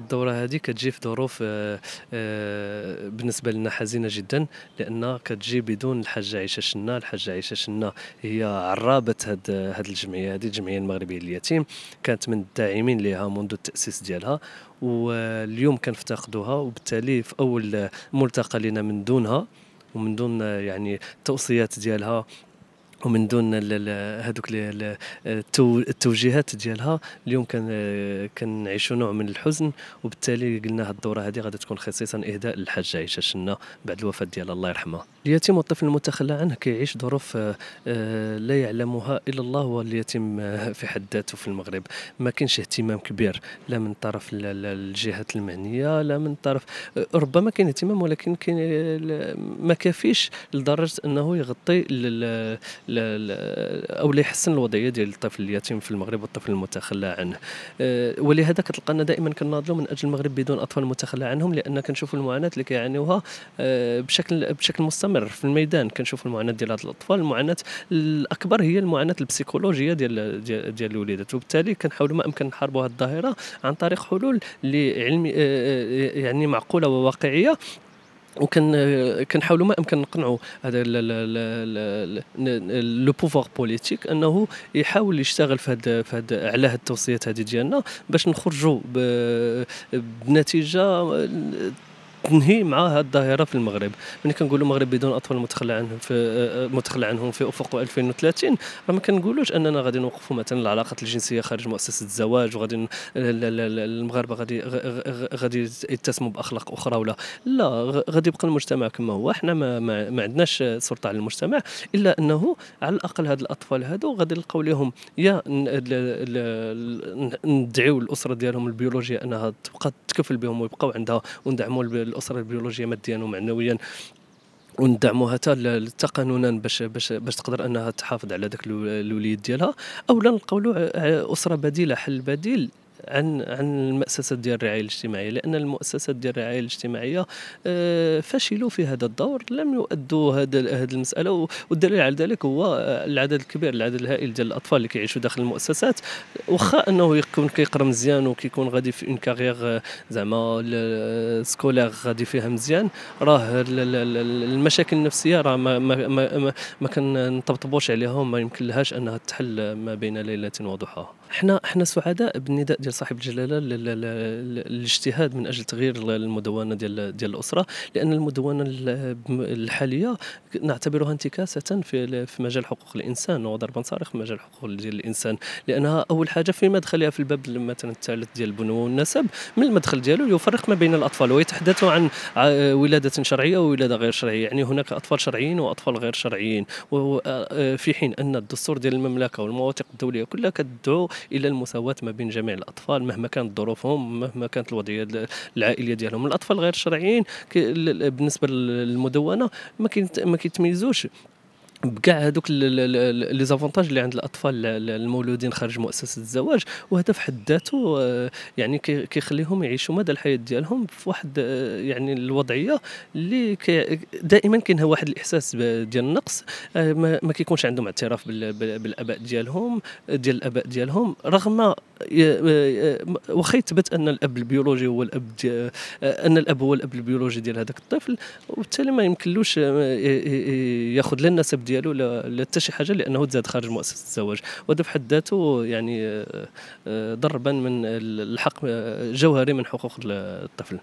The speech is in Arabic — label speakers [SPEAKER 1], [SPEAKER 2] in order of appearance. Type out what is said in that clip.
[SPEAKER 1] الدوره هذه كتجي في ظروف آه، آه، بالنسبه لنا حزينه جدا لان كتجي بدون الحاجه عيشه شنا الحاجه عيشه شنا هي عرابه هاد هاد الجمعيه هذه الجمعيه المغربيه لليتيم كانت من الداعمين لها منذ التاسيس ديالها واليوم كنفتقدوها وبالتالي في اول ملتقى لنا من دونها ومن دون آه، يعني التوصيات ديالها ومن دون هذوك التوجيهات ديالها اليوم كان كنعيشوا نوع من الحزن وبالتالي قلنا هذه الدوره هذه غادي تكون خصيصا اهداء للحاجه عائشه شنا بعد الوفاه ديالها الله يرحمها اليتيم والطفل المتخلى عنه كيعيش ظروف آه، لا يعلمها الا الله واليتيم آه، في حد ذاته في المغرب ما كاينش اهتمام كبير لا من طرف الجهات المعنيه لا من طرف آه، ربما كاين اهتمام ولكن كاين ما كافيش لدرجه انه يغطي او ليحسن الوضعيه ديال الطفل اليتيم في المغرب والطفل المتخلى عنه أه، ولهذا كتلقى أن دائما كناضلوا من اجل المغرب بدون اطفال متخلى عنهم لان كنشوفوا المعاناه اللي كيعانيوها أه، بشكل بشكل مستمر في الميدان كنشوف المعاناه ديال هاد الاطفال المعاناه الاكبر هي المعاناه البسيكولوجيه ديال ديال, الوليدات وبالتالي كنحاولوا ما امكن نحاربوا هاد الظاهره عن طريق حلول اللي علمي أه، يعني معقوله وواقعيه وكن كنحاولوا ما امكن نقنعوا هذا لو بوفوار بوليتيك انه يحاول يشتغل في هاد في هاد على هاد التوصيات هذه ديالنا باش نخرجوا بنتيجه تنهي مع هذه الظاهره في المغرب ملي كنقولوا المغرب بدون اطفال متخلى عنهم في آه، متخلى عنهم في افق 2030 راه ما كنقولوش اننا غادي نوقفوا مثلا العلاقات الجنسيه خارج مؤسسه الزواج وغادي المغاربه غادي غادي يتسموا باخلاق اخرى ولا لا غادي يبقى المجتمع كما هو حنا ما, ما, ما عندناش سلطه على المجتمع الا انه على الاقل هاد الاطفال هادو غادي نلقاو لهم يا ندعيو الاسره ديالهم البيولوجيه انها تبقى تكفل بهم ويبقاو عندها وندعموا الاسره البيولوجيه ماديا ومعنويا وندعموها حتى قانونا باش باش باش تقدر انها تحافظ على ذاك الوليد ديالها اولا نلقاو له اسره بديله حل بديل عن عن المؤسسات ديال الرعايه الاجتماعيه لان المؤسسات ديال الرعايه الاجتماعيه آه، فشلوا في هذا الدور لم يؤدوا هذا هذه المساله والدليل على ذلك هو العدد الكبير العدد الهائل ديال الاطفال اللي كيعيشوا داخل المؤسسات واخا انه يكون كيقرا مزيان وكيكون غادي في اون آه، كارير زعما سكولار آه، غادي فيها مزيان راه المشاكل النفسيه راه ما ما ما, ما كنطبطبوش عليها وما يمكن لهاش انها تحل ما بين ليله وضحاها حنا حنا سعداء بالنداء ديال صاحب الجلاله الاجتهاد من اجل تغيير المدونه ديال ديال الاسره لان المدونه الحاليه نعتبرها انتكاسه في في مجال حقوق الانسان وضربا صارخ في مجال حقوق ديال الانسان لانها اول حاجه في مدخلها في الباب مثلا الثالث ديال البنو والنسب من المدخل ديالو يفرق ما بين الاطفال ويتحدث عن ولاده شرعيه وولاده غير شرعيه يعني هناك اطفال شرعيين واطفال غير شرعيين آه، آه، في حين ان الدستور ديال المملكه والمواثيق الدوليه كلها كتدعو الى المساواه ما بين جميع الاطفال الاطفال مهما كانت ظروفهم مهما كانت الوضعيه العائليه ديالهم الاطفال غير الشرعيين بالنسبه للمدونه ما ما كيتميزوش بكاع هذوك لي زافونتاج اللي عند الاطفال المولودين خارج مؤسسه الزواج وهذا في حد ذاته آه، يعني كيخليهم يعيشوا مدى الحياه ديالهم في واحد آه، يعني الوضعيه اللي دائما كاين واحد الاحساس ديال النقص آه، ما كيكونش عندهم اعتراف بالاباء ديالهم ديال الاباء ديالهم رغم واخا يثبت ان الاب البيولوجي هو الاب ان الاب هو الاب البيولوجي ديال هذاك الطفل وبالتالي ما يمكنلوش ياخذ لا النسب ديالو لا حتى شي حاجه لانه تزاد خارج مؤسسه الزواج وهذا حد ذاته يعني آه، آه، ضربا من الحق آه، جوهري من حقوق الطفل